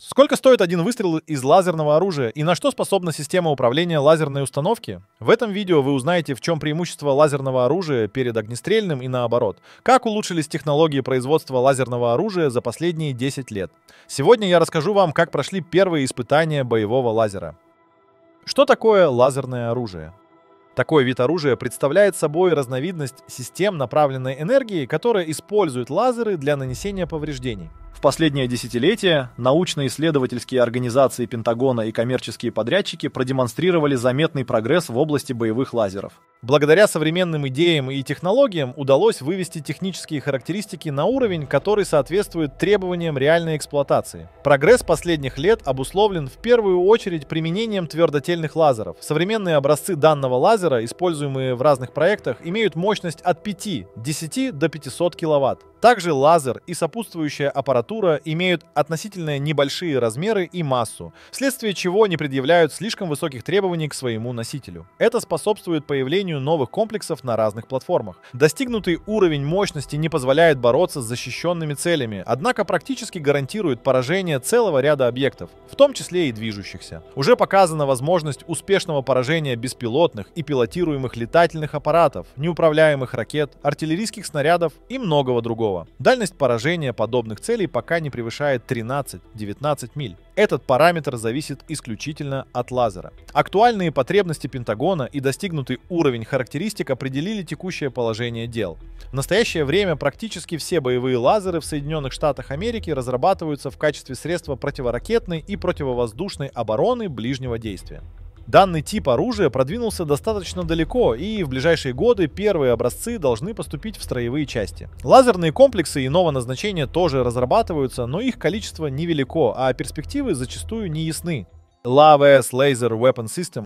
Сколько стоит один выстрел из лазерного оружия и на что способна система управления лазерной установки? В этом видео вы узнаете, в чем преимущество лазерного оружия перед огнестрельным и наоборот, как улучшились технологии производства лазерного оружия за последние 10 лет. Сегодня я расскажу вам, как прошли первые испытания боевого лазера. Что такое лазерное оружие? Такой вид оружия представляет собой разновидность систем направленной энергии, которая использует лазеры для нанесения повреждений. В последнее десятилетие научно-исследовательские организации Пентагона и коммерческие подрядчики продемонстрировали заметный прогресс в области боевых лазеров. Благодаря современным идеям и технологиям удалось вывести технические характеристики на уровень, который соответствует требованиям реальной эксплуатации. Прогресс последних лет обусловлен в первую очередь применением твердотельных лазеров. Современные образцы данного лазера, используемые в разных проектах, имеют мощность от 5, 10 до 500 киловатт. Также лазер и сопутствующая аппаратура имеют относительно небольшие размеры и массу, вследствие чего не предъявляют слишком высоких требований к своему носителю. Это способствует появлению новых комплексов на разных платформах. Достигнутый уровень мощности не позволяет бороться с защищенными целями, однако практически гарантирует поражение целого ряда объектов, в том числе и движущихся. Уже показана возможность успешного поражения беспилотных и пилотируемых летательных аппаратов, неуправляемых ракет, артиллерийских снарядов и многого другого другого. Дальность поражения подобных целей пока не превышает 13-19 миль. Этот параметр зависит исключительно от лазера. Актуальные потребности Пентагона и достигнутый уровень характеристик определили текущее положение дел. В настоящее время практически все боевые лазеры в Соединенных Штатах Америки разрабатываются в качестве средства противоракетной и противовоздушной обороны ближнего действия. Данный тип оружия продвинулся достаточно далеко, и в ближайшие годы первые образцы должны поступить в строевые части. Лазерные комплексы иного назначения тоже разрабатываются, но их количество невелико, а перспективы зачастую не ясны. LAVS Laser Weapon System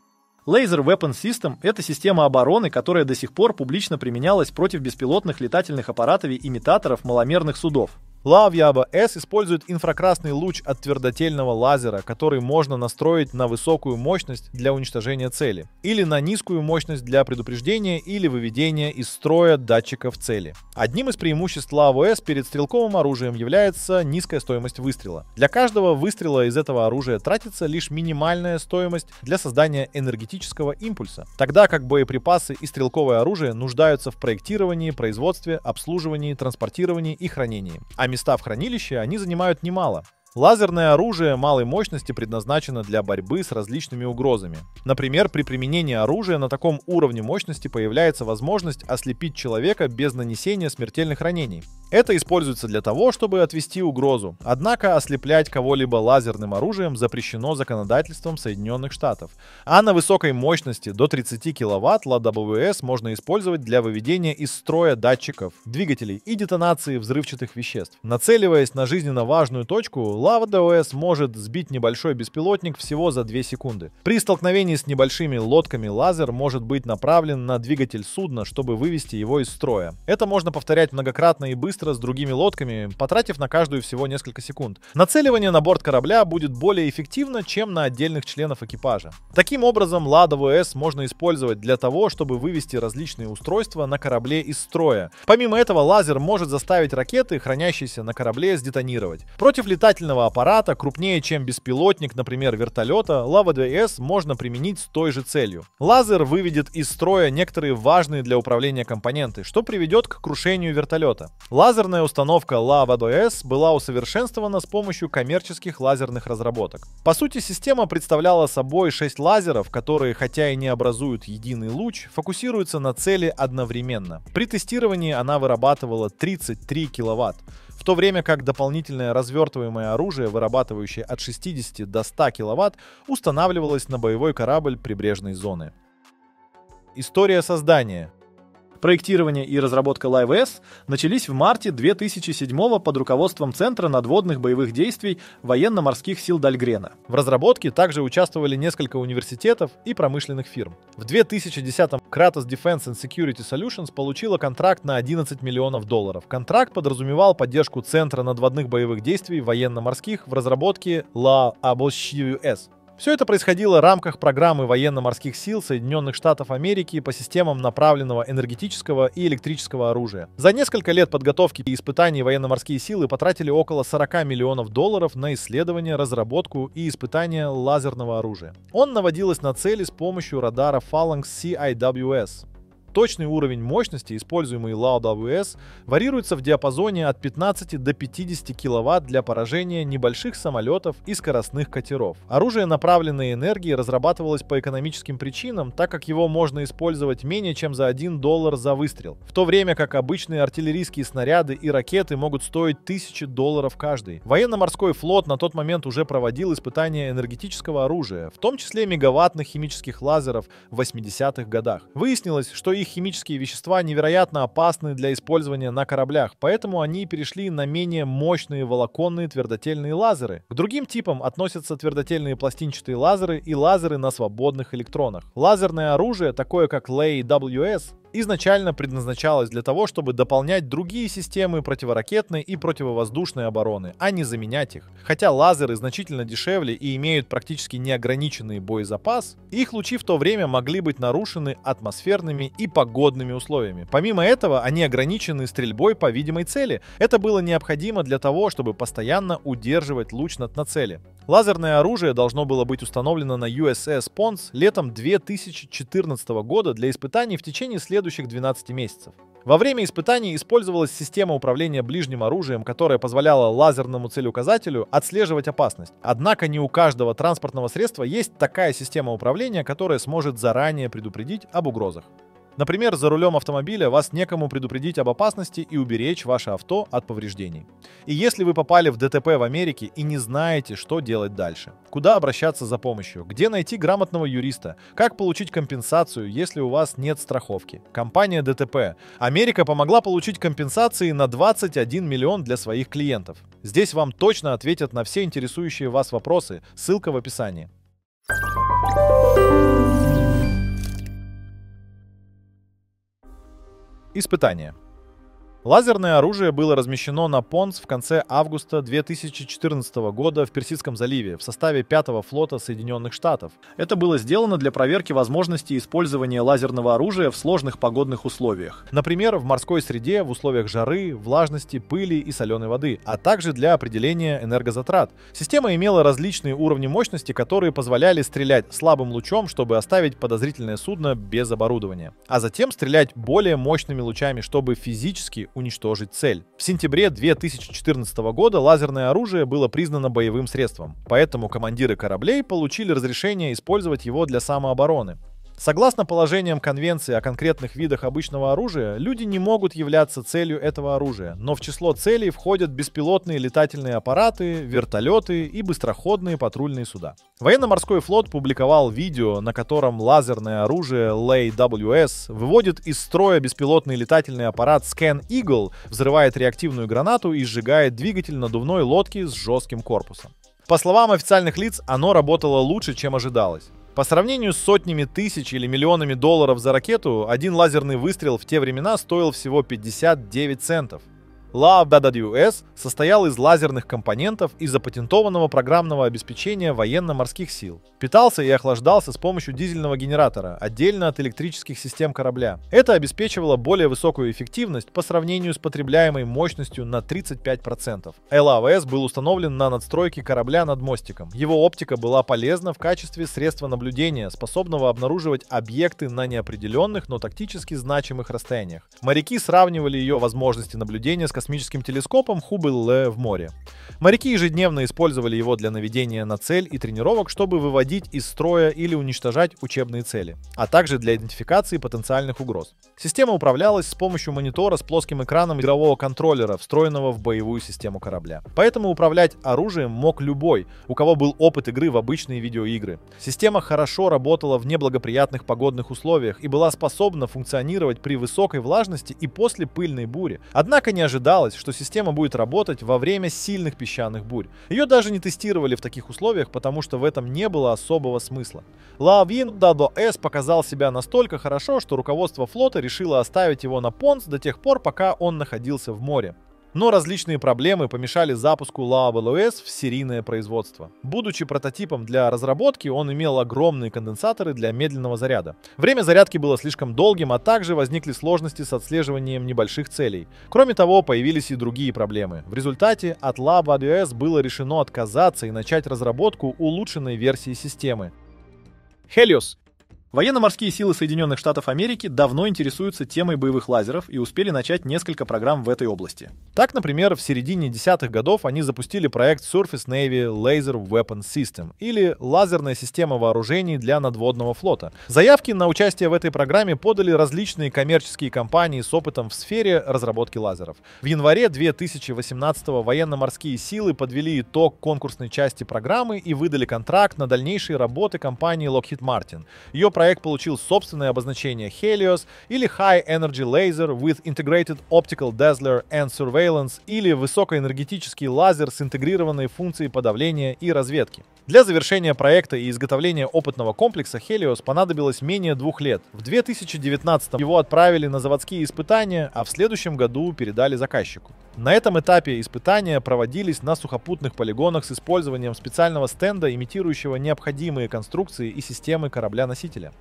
Laser Weapon System – это система обороны, которая до сих пор публично применялась против беспилотных летательных аппаратов и имитаторов маломерных судов. Лавьяба S использует инфракрасный луч от твердотельного лазера, который можно настроить на высокую мощность для уничтожения цели, или на низкую мощность для предупреждения или выведения из строя датчиков цели. Одним из преимуществ Лаву S перед стрелковым оружием является низкая стоимость выстрела. Для каждого выстрела из этого оружия тратится лишь минимальная стоимость для создания энергетического импульса, тогда как боеприпасы и стрелковое оружие нуждаются в проектировании, производстве, обслуживании, транспортировании и хранении. А места в хранилище, они занимают немало. Лазерное оружие малой мощности предназначено для борьбы с различными угрозами. Например, при применении оружия на таком уровне мощности появляется возможность ослепить человека без нанесения смертельных ранений. Это используется для того, чтобы отвести угрозу. Однако ослеплять кого-либо лазерным оружием запрещено законодательством Соединенных Штатов. А на высокой мощности до 30 кВт БВС можно использовать для выведения из строя датчиков, двигателей и детонации взрывчатых веществ. Нацеливаясь на жизненно важную точку, LavaDOS может сбить небольшой беспилотник всего за 2 секунды. При столкновении с небольшими лодками лазер может быть направлен на двигатель судна, чтобы вывести его из строя. Это можно повторять многократно и быстро с другими лодками, потратив на каждую всего несколько секунд. Нацеливание на борт корабля будет более эффективно, чем на отдельных членов экипажа. Таким образом, LADOS можно использовать для того, чтобы вывести различные устройства на корабле из строя. Помимо этого, лазер может заставить ракеты, хранящиеся на корабле, сдетонировать. Против летательного летательного аппарата крупнее, чем беспилотник, например, вертолета, Lava2S можно применить с той же целью. Лазер выведет из строя некоторые важные для управления компоненты, что приведет к крушению вертолета. Лазерная установка Lava2S была усовершенствована с помощью коммерческих лазерных разработок. По сути, система представляла собой 6 лазеров, которые, хотя и не образуют единый луч, фокусируются на цели одновременно. При тестировании она вырабатывала 33 киловатт, в то время как дополнительное развертываемое оружие, вырабатывающее от 60 до 100 киловатт, устанавливалось на боевой корабль прибрежной зоны. История создания. Проектирование и разработка LiveS начались в марте 2007 под руководством Центра надводных боевых действий военно-морских сил Дальгрена. В разработке также участвовали несколько университетов и промышленных фирм. В 2010-м Kratos Defense and Security Solutions получила контракт на 11 миллионов долларов. Контракт подразумевал поддержку Центра надводных боевых действий военно-морских в разработке La Abos все это происходило в рамках программы военно-морских сил Соединенных Штатов Америки по системам направленного энергетического и электрического оружия. За несколько лет подготовки и испытаний военно-морские силы потратили около 40 миллионов долларов на исследование, разработку и испытание лазерного оружия. Он наводилось на цели с помощью радара Phalanx CIWS, Точный уровень мощности, используемый Loud AWS, варьируется в диапазоне от 15 до 50 кВт для поражения небольших самолетов и скоростных катеров. Оружие направленной энергии разрабатывалось по экономическим причинам, так как его можно использовать менее чем за 1 доллар за выстрел, в то время как обычные артиллерийские снаряды и ракеты могут стоить тысячи долларов каждый. Военно-морской флот на тот момент уже проводил испытания энергетического оружия, в том числе мегаваттных химических лазеров в 80-х годах. Выяснилось, что их Многие химические вещества невероятно опасны для использования на кораблях, поэтому они перешли на менее мощные волоконные твердотельные лазеры. К другим типам относятся твердотельные пластинчатые лазеры и лазеры на свободных электронах. Лазерное оружие, такое как LAWS, изначально предназначалась для того, чтобы дополнять другие системы противоракетной и противовоздушной обороны, а не заменять их. Хотя лазеры значительно дешевле и имеют практически неограниченный боезапас, их лучи в то время могли быть нарушены атмосферными и погодными условиями. Помимо этого, они ограничены стрельбой по видимой цели. Это было необходимо для того, чтобы постоянно удерживать луч над на цели. Лазерное оружие должно было быть установлено на USS Pons летом 2014 года для испытаний в течение следующего следующих 12 месяцев. Во время испытаний использовалась система управления ближним оружием, которая позволяла лазерному целеуказателю отслеживать опасность. Однако не у каждого транспортного средства есть такая система управления, которая сможет заранее предупредить об угрозах. Например, за рулем автомобиля вас некому предупредить об опасности и уберечь ваше авто от повреждений. И если вы попали в ДТП в Америке и не знаете, что делать дальше, куда обращаться за помощью, где найти грамотного юриста, как получить компенсацию, если у вас нет страховки. Компания ДТП. Америка помогла получить компенсации на 21 миллион для своих клиентов. Здесь вам точно ответят на все интересующие вас вопросы, ссылка в описании. испытания. Лазерное оружие было размещено на Понс в конце августа 2014 года в Персидском заливе в составе 5-го флота Соединенных Штатов. Это было сделано для проверки возможности использования лазерного оружия в сложных погодных условиях. Например, в морской среде, в условиях жары, влажности, пыли и соленой воды, а также для определения энергозатрат. Система имела различные уровни мощности, которые позволяли стрелять слабым лучом, чтобы оставить подозрительное судно без оборудования, а затем стрелять более мощными лучами, чтобы физически уничтожить цель. В сентябре 2014 года лазерное оружие было признано боевым средством, поэтому командиры кораблей получили разрешение использовать его для самообороны. Согласно положениям Конвенции о конкретных видах обычного оружия, люди не могут являться целью этого оружия, но в число целей входят беспилотные летательные аппараты, вертолеты и быстроходные патрульные суда. Военно-морской флот публиковал видео, на котором лазерное оружие LAWS выводит из строя беспилотный летательный аппарат Scan Eagle, взрывает реактивную гранату и сжигает двигатель надувной лодки с жестким корпусом. По словам официальных лиц, оно работало лучше, чем ожидалось. По сравнению с сотнями тысяч или миллионами долларов за ракету, один лазерный выстрел в те времена стоил всего 59 центов. Love AWS состоял из лазерных компонентов и запатентованного программного обеспечения военно-морских сил. Питался и охлаждался с помощью дизельного генератора, отдельно от электрических систем корабля. Это обеспечивало более высокую эффективность по сравнению с потребляемой мощностью на 35%. LAVS был установлен на надстройке корабля над мостиком. Его оптика была полезна в качестве средства наблюдения, способного обнаруживать объекты на неопределенных, но тактически значимых расстояниях. Моряки сравнивали ее возможности наблюдения с космическим телескопом хубл в море. Моряки ежедневно использовали его для наведения на цель и тренировок, чтобы выводить из строя или уничтожать учебные цели, а также для идентификации потенциальных угроз. Система управлялась с помощью монитора с плоским экраном игрового контроллера, встроенного в боевую систему корабля. Поэтому управлять оружием мог любой, у кого был опыт игры в обычные видеоигры. Система хорошо работала в неблагоприятных погодных условиях и была способна функционировать при высокой влажности и после пыльной бури. Однако не ожидал ожидалось, что система будет работать во время сильных песчаных бурь. Ее даже не тестировали в таких условиях, потому что в этом не было особого смысла. Лавин Дадо С показал себя настолько хорошо, что руководство флота решило оставить его на Понс до тех пор, пока он находился в море. Но различные проблемы помешали запуску Laravel OS в серийное производство. Будучи прототипом для разработки, он имел огромные конденсаторы для медленного заряда. Время зарядки было слишком долгим, а также возникли сложности с отслеживанием небольших целей. Кроме того, появились и другие проблемы. В результате от Laravel OS было решено отказаться и начать разработку улучшенной версии системы. Helios Военно-морские силы Соединенных Штатов Америки давно интересуются темой боевых лазеров и успели начать несколько программ в этой области. Так, например, в середине десятых годов они запустили проект Surface Navy Laser Weapon System, или лазерная система вооружений для надводного флота. Заявки на участие в этой программе подали различные коммерческие компании с опытом в сфере разработки лазеров. В январе 2018 военно-морские силы подвели итог конкурсной части программы и выдали контракт на дальнейшие работы компании Lockheed Martin. Ее проект получил собственное обозначение Helios или High Energy Laser with Integrated Optical Dazzler and Surveillance или высокоэнергетический лазер с интегрированной функцией подавления и разведки. Для завершения проекта и изготовления опытного комплекса Helios понадобилось менее двух лет. В 2019 его отправили на заводские испытания, а в следующем году передали заказчику. На этом этапе испытания проводились на сухопутных полигонах с использованием специального стенда, имитирующего необходимые конструкции и системы корабля-носителя.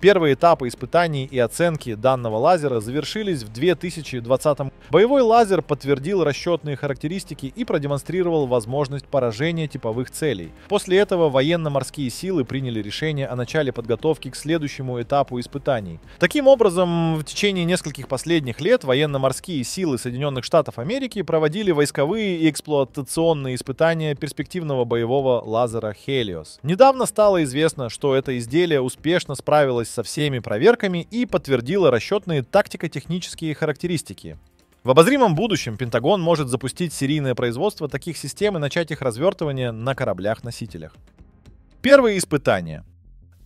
Первые этапы испытаний и оценки данного лазера завершились в 2020 году. Боевой лазер подтвердил расчетные характеристики и продемонстрировал возможность поражения типовых целей. После этого военно-морские силы приняли решение о начале подготовки к следующему этапу испытаний. Таким образом, в течение нескольких последних лет военно-морские силы Соединенных Штатов Америки проводили войсковые и эксплуатационные испытания перспективного боевого лазера «Хелиос». Недавно стало известно, что это изделие успешно справилось со всеми проверками и подтвердила расчетные тактико-технические характеристики. В обозримом будущем Пентагон может запустить серийное производство таких систем и начать их развертывание на кораблях-носителях. Первые испытания.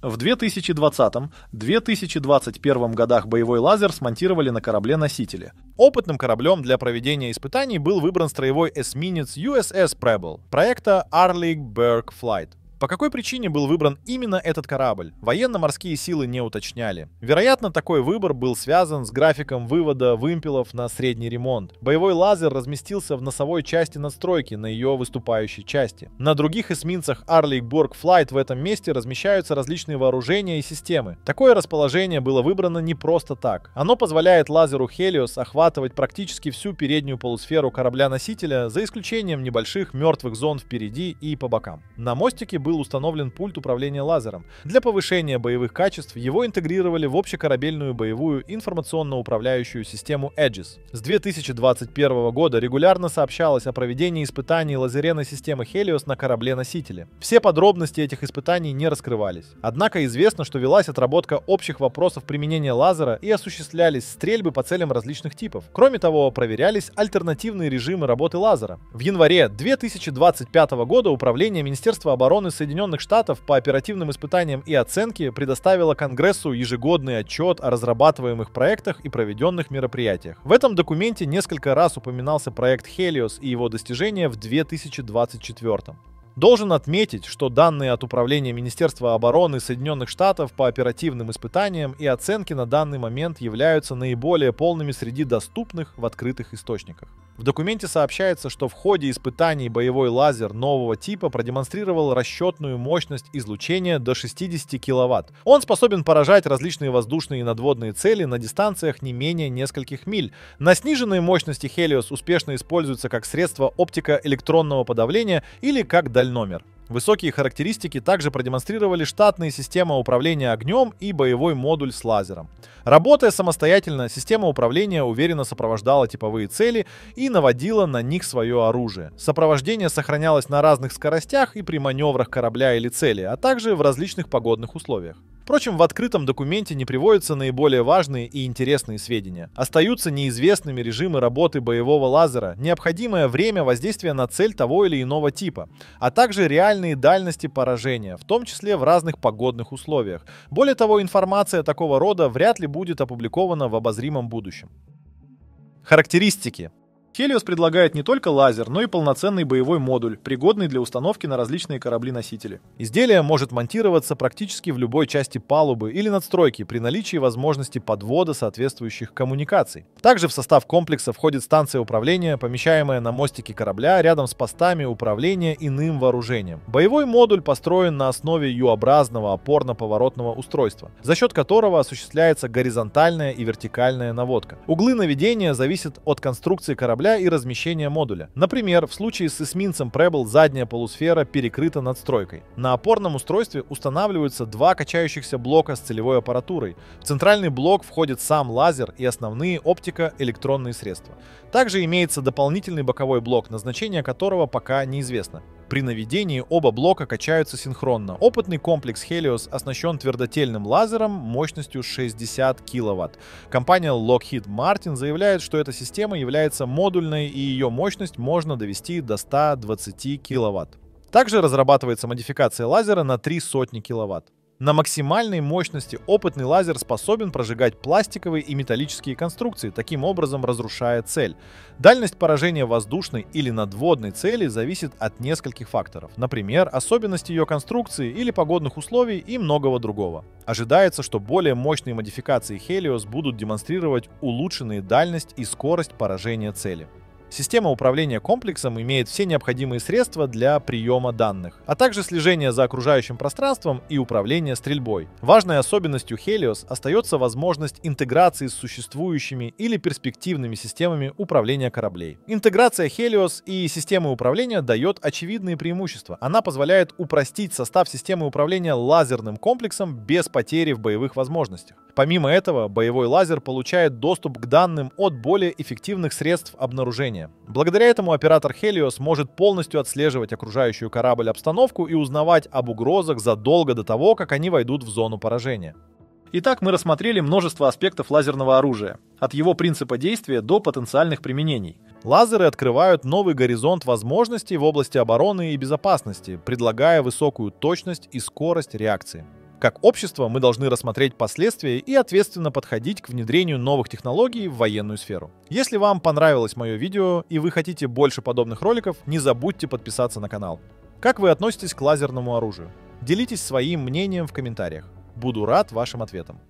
В 2020-2021 годах боевой лазер смонтировали на корабле-носителе. Опытным кораблем для проведения испытаний был выбран строевой эсминец USS Preble проекта Arleigh Burke Flight – по какой причине был выбран именно этот корабль, военно-морские силы не уточняли. Вероятно, такой выбор был связан с графиком вывода вымпелов на средний ремонт. Боевой лазер разместился в носовой части надстройки на ее выступающей части. На других эсминцах Арлик Борг Флайт в этом месте размещаются различные вооружения и системы. Такое расположение было выбрано не просто так. Оно позволяет лазеру Хелиос охватывать практически всю переднюю полусферу корабля-носителя, за исключением небольших мертвых зон впереди и по бокам. На мостике был был установлен пульт управления лазером. Для повышения боевых качеств его интегрировали в общекорабельную боевую информационно-управляющую систему Edges. С 2021 года регулярно сообщалось о проведении испытаний лазерной системы Helios на корабле-носителе. Все подробности этих испытаний не раскрывались. Однако известно, что велась отработка общих вопросов применения лазера и осуществлялись стрельбы по целям различных типов. Кроме того, проверялись альтернативные режимы работы лазера. В январе 2025 года Управление Министерства обороны Соединенных Штатов по оперативным испытаниям и оценке предоставила Конгрессу ежегодный отчет о разрабатываемых проектах и проведенных мероприятиях. В этом документе несколько раз упоминался проект Helios и его достижения в 2024. Должен отметить, что данные от Управления Министерства обороны Соединенных Штатов по оперативным испытаниям и оценке на данный момент являются наиболее полными среди доступных в открытых источниках. В документе сообщается, что в ходе испытаний боевой лазер нового типа продемонстрировал расчетную мощность излучения до 60 кВт. Он способен поражать различные воздушные и надводные цели на дистанциях не менее нескольких миль. На сниженной мощности Helios успешно используется как средство оптика электронного подавления или как дальномер. Высокие характеристики также продемонстрировали штатные системы управления огнем и боевой модуль с лазером. Работая самостоятельно, система управления уверенно сопровождала типовые цели и наводила на них свое оружие. Сопровождение сохранялось на разных скоростях и при маневрах корабля или цели, а также в различных погодных условиях. Впрочем, в открытом документе не приводятся наиболее важные и интересные сведения. Остаются неизвестными режимы работы боевого лазера, необходимое время воздействия на цель того или иного типа, а также реальные дальности поражения, в том числе в разных погодных условиях. Более того, информация такого рода вряд ли будет опубликована в обозримом будущем. Характеристики. Хелиос предлагает не только лазер, но и полноценный боевой модуль, пригодный для установки на различные корабли-носители. Изделие может монтироваться практически в любой части палубы или надстройки при наличии возможности подвода соответствующих коммуникаций. Также в состав комплекса входит станция управления, помещаемая на мостике корабля рядом с постами управления иным вооружением. Боевой модуль построен на основе U-образного опорно-поворотного устройства, за счет которого осуществляется горизонтальная и вертикальная наводка. Углы наведения зависят от конструкции корабля корабля и размещения модуля. Например, в случае с эсминцем Пребл задняя полусфера перекрыта надстройкой. На опорном устройстве устанавливаются два качающихся блока с целевой аппаратурой. В центральный блок входит сам лазер и основные оптико-электронные средства. Также имеется дополнительный боковой блок, назначение которого пока неизвестно. При наведении оба блока качаются синхронно. Опытный комплекс Helios оснащен твердотельным лазером мощностью 60 кВт. Компания Lockheed Martin заявляет, что эта система является модульной и ее мощность можно довести до 120 кВт. Также разрабатывается модификация лазера на три сотни киловатт. На максимальной мощности опытный лазер способен прожигать пластиковые и металлические конструкции, таким образом разрушая цель. Дальность поражения воздушной или надводной цели зависит от нескольких факторов, например, особенности ее конструкции или погодных условий и многого другого. Ожидается, что более мощные модификации Helios будут демонстрировать улучшенные дальность и скорость поражения цели. Система управления комплексом имеет все необходимые средства для приема данных, а также слежение за окружающим пространством и управление стрельбой. Важной особенностью Helios остается возможность интеграции с существующими или перспективными системами управления кораблей. Интеграция Helios и системы управления дает очевидные преимущества. Она позволяет упростить состав системы управления лазерным комплексом без потери в боевых возможностях. Помимо этого, боевой лазер получает доступ к данным от более эффективных средств обнаружения. Благодаря этому оператор Helios может полностью отслеживать окружающую корабль обстановку и узнавать об угрозах задолго до того, как они войдут в зону поражения. Итак, мы рассмотрели множество аспектов лазерного оружия, от его принципа действия до потенциальных применений. Лазеры открывают новый горизонт возможностей в области обороны и безопасности, предлагая высокую точность и скорость реакции. Как общество мы должны рассмотреть последствия и ответственно подходить к внедрению новых технологий в военную сферу. Если вам понравилось мое видео и вы хотите больше подобных роликов, не забудьте подписаться на канал. Как вы относитесь к лазерному оружию? Делитесь своим мнением в комментариях. Буду рад вашим ответам.